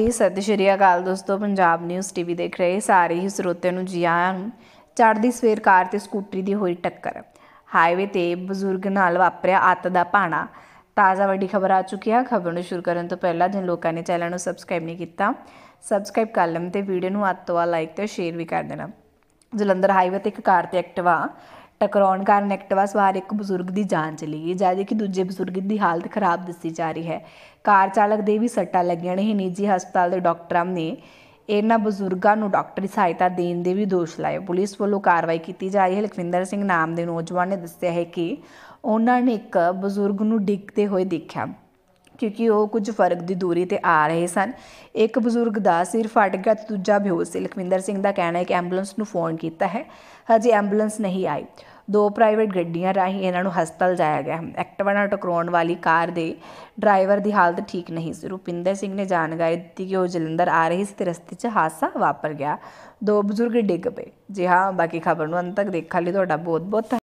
ਜੀ ਸਤਿ ਸ਼੍ਰੀ ਅਕਾਲ ਦੋਸਤੋ ਪੰਜਾਬ ਨਿਊਜ਼ ਟੀਵੀ ਦੇਖ ਰਹੇ ਸਾਰੇ ਹੀ ਸਰੋਤਿਆਂ ਨੂੰ ਜੀ ਆਇਆਂ ਨੂੰ ਚੜ੍ਹਦੀ ਸਵੇਰ ਕਾਰ ਤੇ ਸਕੂਟਰੀ ਦੀ ਹੋਈ ਟੱਕਰ ਹਾਈਵੇ ਤੇ ਬਜ਼ੁਰਗ ਨਾਲ ਵਾਪਰਿਆ ਅੱਤ ਦਾ ਭਾਣਾ ਤਾਜ਼ਾ ਵੱਡੀ ਖਬਰ ਆ ਚੁੱਕੀ ਹੈ ਖਬਰ ਨੂੰ ਸ਼ੁਰੂ ਕਰਨ ਤੋਂ ਪਹਿਲਾਂ ਜਿਨ ਲੋਕਾਂ ਨੇ ਚੈਨਲ ਨੂੰ ਸਬਸਕ੍ਰਾਈਬ ਨਹੀਂ ਕੀਤਾ ਸਬਸਕ੍ਰਾਈਬ ਕਰ ਲੈਣ ਤੇ ਵੀਡੀਓ ਨੂੰ ਅੱਤ ਤੋਂ ਲਾਈਕ ਤੇ ਸ਼ੇਅਰ ਵੀ ਕਰ ਦੇਣਾ ਜਲੰਧਰ ਹਾਈਵੇ ਤੇ ਇੱਕ ਕਾਰ ਤੇ ਐਕਟਿਵਾ ਟਕਰਾਉਣ ਕਾਰਨ ਐਕਟਿਵਾ ਸਵਾਰ ਇੱਕ ਬਜ਼ੁਰਗ ਦੀ ਜਾਨ ਚਲੀ ਗਈ ਜਦ ਕਿ ਦੂਜੇ ਬਜ਼ੁਰਗ ਦੀ ਹਾਲਤ ਖਰਾਬ ਦੱਸੀ ਜਾ ਰਹੀ ਹੈ ਕਾਰ ਚਾਲਕ ਦੇ ਵੀ ਸੱਟਾਂ ਲੱਗੀਆਂ ਨੇ ਨਿੱਜੀ ਹਸਪਤਾਲ ਦੇ ਡਾਕਟਰਾਂ ਨੇ ਇਹਨਾਂ ਬਜ਼ੁਰਗਾਂ ਨੂੰ ਡਾਕਟਰੀ ਸਹਾਇਤਾ ਦੇਣ ਦੇ ਵੀ ਦੋਸ਼ ਲਾਏ ਪੁਲਿਸ ਵੱਲੋਂ ਕਾਰਵਾਈ ਕੀਤੀ ਜਾ ਰਹੀ ਹੈ ਲਖਵਿੰਦਰ ਸਿੰਘ ਨਾਮ ਦੇ ਨੌਜਵਾਨ ਨੇ ਦੱਸਿਆ ਹੈ ਕਿ ਉਹਨਾਂ ਨੇ ਇੱਕ ਬਜ਼ੁਰਗ ਨੂੰ ਡਿੱਗਦੇ ਹੋਏ ਦੇਖਿਆ ਕਿਉਂਕਿ ਉਹ ਕੁਝ ਫਰਕ ਦੀ ਦੂਰੀ ਤੇ ਆ ਰਹੇ ਸਨ ਇੱਕ ਬਜ਼ੁਰਗ ਦਾ ਸਿਰ ਫਟ ਗਿਆ ਤੇ ਦੂਜਾ ਬੇਹੋਸ਼ ਸੀ ਲਖਵਿੰਦਰ ਸਿੰਘ ਦਾ ਕਹਿਣਾ ਹੈ ਕਿ ਐਂਬੂਲੈਂਸ ਨੂੰ ਫੋਨ ਕੀਤਾ ਹੈ ਹਜੇ ਐਂਬੂਲੈਂਸ ਨਹੀਂ ਆਈ ਦੋ ਪ੍ਰਾਈਵੇਟ ਗੱਡੀਆਂ ਰਾਹੀਂ ਇਹਨਾਂ ਨੂੰ ਹਸਪਤਾਲ ਜਾਇਆ ਗਿਆ ਐਕਟਿਵਾ ਨਾਲ ਟਕਰਾਉਣ ਵਾਲੀ ਕਾਰ ਦੇ ਡਰਾਈਵਰ ਦੀ ਹਾਲਤ ਠੀਕ ਨਹੀਂ ਸੀ ਰੁਪਿੰਦਰ ਸਿੰਘ ਨੇ ਜਾਣਕਾਰੀ ਦਿੱਤੀ ਕਿ ਉਹ ਜਲੰਧਰ ਆ ਰਹੀ ਸੀ ਤੇ ਰਸਤੇ 'ਚ ਹਾਦਸਾ ਵਾਪਰ ਗਿਆ ਦੋ ਬਜ਼ੁਰਗ ਡਿੱਗ ਪਏ ਜੀ ਹਾਂ ਬਾਕੀ ਖਬਰ ਨੂੰ ਅੰਤ ਤੱਕ ਦੇਖਣ ਲਈ ਤੁਹਾਡਾ ਬਹੁਤ ਬਹੁਤ